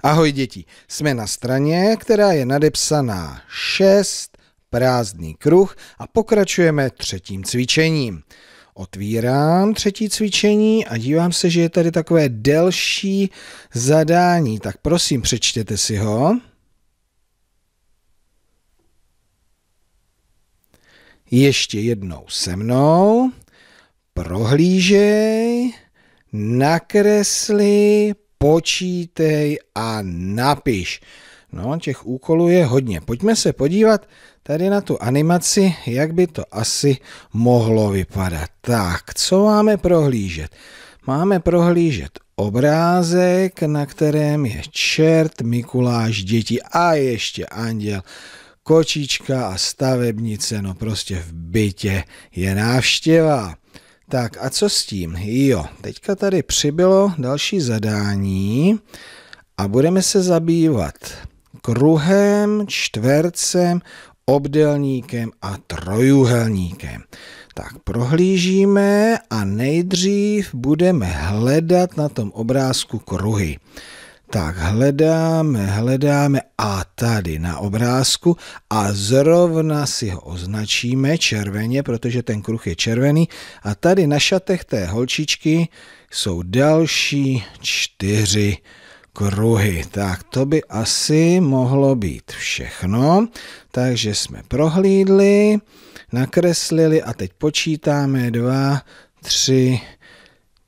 Ahoj děti, jsme na straně, která je nadepsaná 6, prázdný kruh a pokračujeme třetím cvičením. Otvírám třetí cvičení a dívám se, že je tady takové delší zadání, tak prosím přečtěte si ho. Ještě jednou se mnou. Prohlížej, nakresli počítej a napiš. No, těch úkolů je hodně. Pojďme se podívat tady na tu animaci, jak by to asi mohlo vypadat. Tak, co máme prohlížet? Máme prohlížet obrázek, na kterém je čert, Mikuláš, děti a ještě anděl, kočička a stavebnice, no prostě v bytě je návštěva. Tak a co s tím? Jo, teďka tady přibylo další zadání a budeme se zabývat kruhem, čtvercem, obdelníkem a trojuhelníkem. Tak prohlížíme a nejdřív budeme hledat na tom obrázku kruhy. Tak hledáme, hledáme a tady na obrázku a zrovna si ho označíme červeně, protože ten kruh je červený a tady na šatech té holčičky jsou další čtyři kruhy. Tak to by asi mohlo být všechno. Takže jsme prohlídli, nakreslili a teď počítáme dva, tři,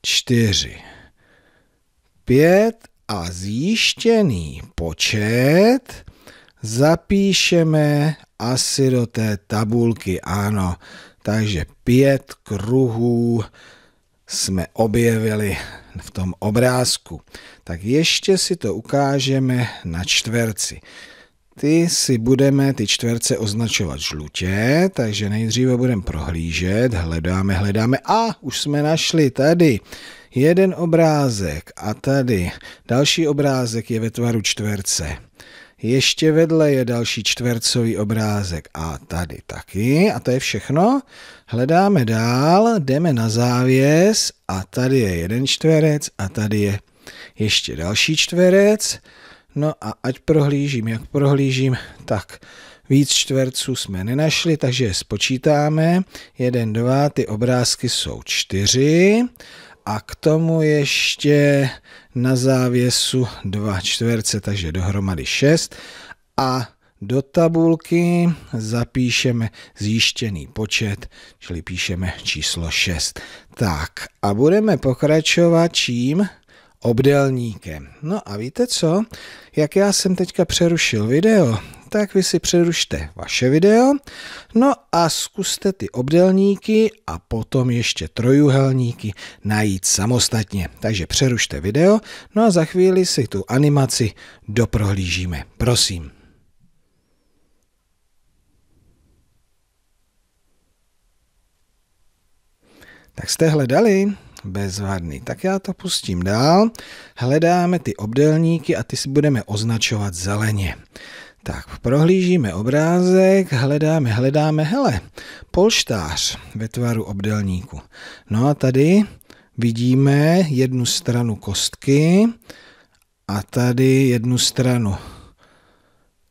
čtyři, pět a zjištěný počet zapíšeme asi do té tabulky, ano. Takže pět kruhů jsme objevili v tom obrázku. Tak ještě si to ukážeme na čtverci ty si budeme ty čtverce označovat žlutě, takže nejdříve budeme prohlížet, hledáme, hledáme a už jsme našli tady jeden obrázek a tady další obrázek je ve tvaru čtverce. Ještě vedle je další čtvercový obrázek a tady taky a to je všechno. Hledáme dál, jdeme na závěs a tady je jeden čtverec a tady je ještě další čtverec No a ať prohlížím, jak prohlížím, tak víc čtverců jsme nenašli, takže je spočítáme. Jeden dva, ty obrázky jsou čtyři a k tomu ještě na závěsu dva čtverce, takže dohromady šest. a do tabulky zapíšeme zjištěný počet, čili píšeme číslo 6. Tak a budeme pokračovat čím? obdelníkem. No a víte co? Jak já jsem teďka přerušil video, tak vy si přerušte vaše video, no a zkuste ty obdelníky a potom ještě trojuhelníky najít samostatně. Takže přerušte video, no a za chvíli si tu animaci doprohlížíme. Prosím. Tak jste hledali? Bezvadný. Tak já to pustím dál. Hledáme ty obdelníky a ty si budeme označovat zeleně. Tak, prohlížíme obrázek, hledáme, hledáme, hele, polštář ve tvaru obdelníku. No a tady vidíme jednu stranu kostky a tady jednu stranu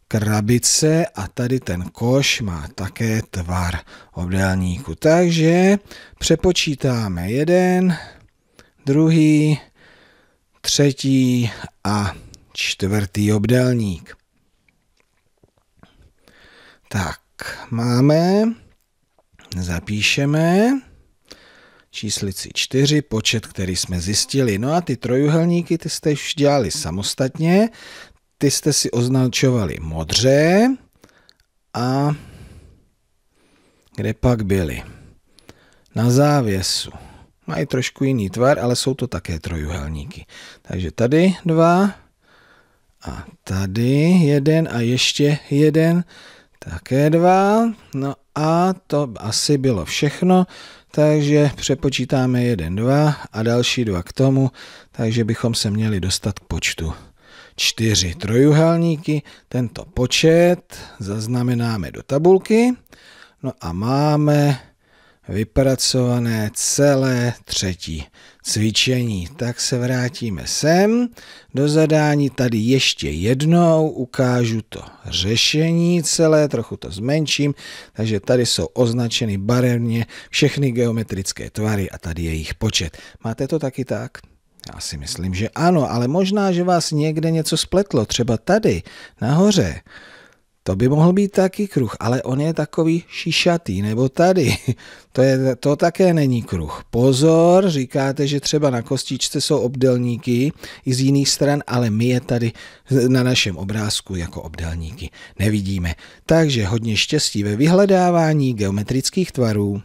krabice a tady ten koš má také tvar obdélníku. Takže přepočítáme jeden, druhý, třetí a čtvrtý obdélník. Tak, máme, zapíšeme číslici 4, počet, který jsme zjistili. No a ty trojuhelníky, ty jste už dělali samostatně, ty jste si označovali modře a kde pak byly? Na závěsu. Mají trošku jiný tvar, ale jsou to také trojuhelníky. Takže tady dva a tady jeden a ještě jeden, také dva. No a to asi bylo všechno, takže přepočítáme jeden, dva a další dva k tomu, takže bychom se měli dostat k počtu čtyři trojuhelníky. Tento počet zaznamenáme do tabulky. No a máme vypracované celé třetí cvičení. Tak se vrátíme sem do zadání. Tady ještě jednou ukážu to řešení celé, trochu to zmenším. Takže tady jsou označeny barevně všechny geometrické tvary a tady je jejich počet. Máte to taky tak? Já si myslím, že ano, ale možná, že vás někde něco spletlo, třeba tady, nahoře. To by mohl být taky kruh, ale on je takový šišatý, nebo tady. To, je, to také není kruh. Pozor, říkáte, že třeba na kostičce jsou obdelníky i z jiných stran, ale my je tady na našem obrázku jako obdelníky nevidíme. Takže hodně štěstí ve vyhledávání geometrických tvarů.